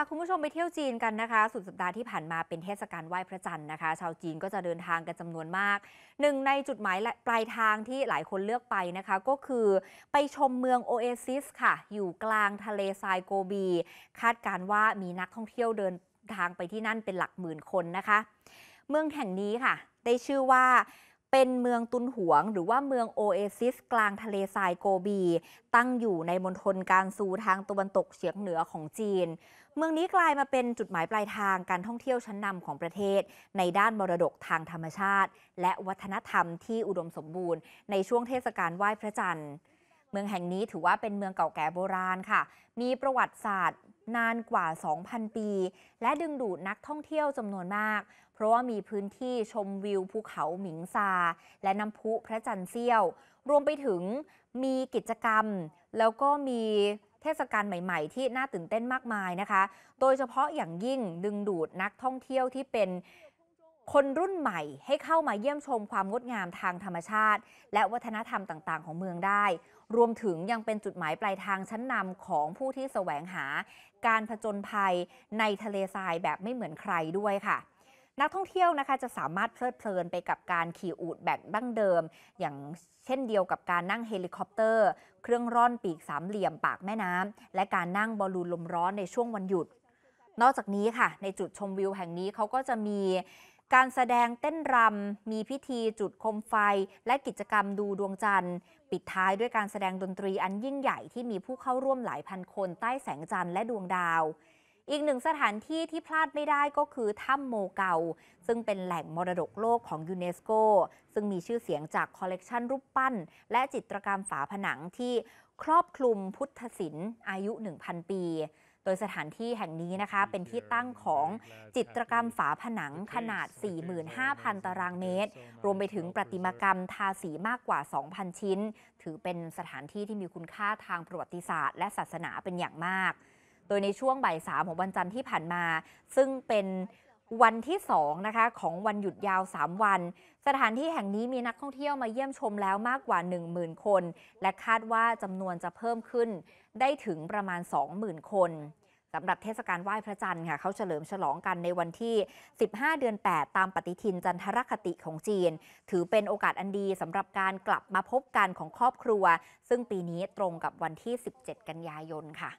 าคุณผู้ชมไปเที่ยวจีนกันนะคะสุดสัปดาห์ที่ผ่านมาเป็นเทศกาลไหว้พระจันทร์นะคะชาวจีนก็จะเดินทางกันจำนวนมากหนึ่งในจุดหมายปลายทางที่หลายคนเลือกไปนะคะ ก็คือไปชมเมืองโอเอซิสค่ะ อยู่กลางทะเลทรายโกบี คาดการว่ามีนักท่องเที่ยวเดินทางไปที่นั่นเป็นหลักหมื่นคนนะคะ เมืองแห่งนี้ค่ะ ได้ชื่อว่าเป็นเมืองตุนหวงหรือว่าเมืองโอเอซิส กลางทะเลทรายโกบี ตั้งอยู่ในมณฑลการซูทางตะวันตกเฉียงเหนือของจีน เมืองนี้กลายมาเป็นจุดหมายปลายทางการท่องเที่ยวชั้นนำของประเทศ ในด้านมรดกทางธรรมชาติและวัฒนธรรมที่อุดมสมบูรณ์ในช่วงเทศกาลไหว้พระจันทร์เมืองแห่งนี้ถือว่าเป็นเมืองเก่าแก่โบราณค่ะ มีประวัติศาสตร์นานกว่า 2,000 ปี และดึงดูดนักท่องเที่ยวจำนวนมาก เพราะว่ามีพื้นที่ชมวิวภูเขาหมิงซา และน้ำพุพระจันทร์เสี้ยว รวมไปถึงมีกิจกรรม แล้วก็มีเทศกาลใหม่ๆที่น่าตื่นเต้นมากมายนะคะ โดยเฉพาะอย่างยิ่งดึงดูดนักท่องเที่ยวที่เป็นคนรุ่นใหม่ให้เข้ามาเยี่ยมชมความงดงามทางธรรมชาติ และวัฒนธรรมต่าง ๆของเมืองได้ รวมถึงยังเป็นจุดหมายปลายทางชั้นนำของผู้ที่แสวงหา การผจญภัยในทะเลทรายแบบไม่เหมือนใครด้วยค่ะ นักท่องเที่ยวนะคะจะสามารถเพลิดเพลินไปกับการขี่อูดแบบดั้งเดิม อย่างเช่นเดียวกับการนั่งเฮลิคอปเตอร์ เครื่องร่อนปีกสามเหลี่ยมปากแม่น้ำและการนั่งบอลลูนลมร้อนในช่วงวันหยุด นอกจากนี้ค่ะ ในจุดชมวิวแห่งนี้เขาก็จะมีการแสดงเต้นรำมีพิธีจุดโคมไฟ และกิจกรรมดูดวงจันทร์ ปิดท้ายด้วยการแสดงดนตรีอันยิ่งใหญ่ที่มีผู้เข้าร่วมหลายพันคนใต้แสงจันทร์และดวงดาว อีกหนึ่งสถานที่ที่พลาดไม่ได้ก็คือถ้ำโมเกาซึ่งเป็นแหล่งมรดกโลกของยูเนสโกซึ่งมีชื่อเสียงจากคอลเลกชันรูปปั้น และจิตรกรรมฝาผนังที่ครอบคลุมพุทธศิลป์อายุ 1,000 ปีโดยสถานที่แห่งนี้นะคะ เป็นที่ตั้งของจิตรกรรมฝาผนังขนาด 45,000 ตารางเมตร รวมไปถึงประติมากรรมทาสีมากกว่า 2,000 ชิ้น ถือเป็นสถานที่ที่มีคุณค่าทางประวัติศาสตร์และศาสนาเป็นอย่างมาก โดยในช่วงบ่ายสามของวันจันทร์ที่ผ่านมา ซึ่งเป็นวันที่ 2 นะคะ ของวันหยุดยาว 3 วัน สถานที่แห่งนี้มีนักท่องเที่ยวมาเยี่ยมชมแล้วมากกว่า 10,000 คน และคาดว่าจำนวนจะเพิ่มขึ้น ได้ถึงประมาณ20,000คนสำหรับเทศกาลไหว้พระจันทร์ค่ะเขาเฉลิมฉลองกันในวันที่ 15 เดือน 8 ตามปฏิทินจันทรคติของจีน ถือเป็นโอกาสอันดีสำหรับการกลับมาพบกันของครอบครัว ซึ่งปีนี้ตรงกับวันที่ 17 กันยายนค่ะ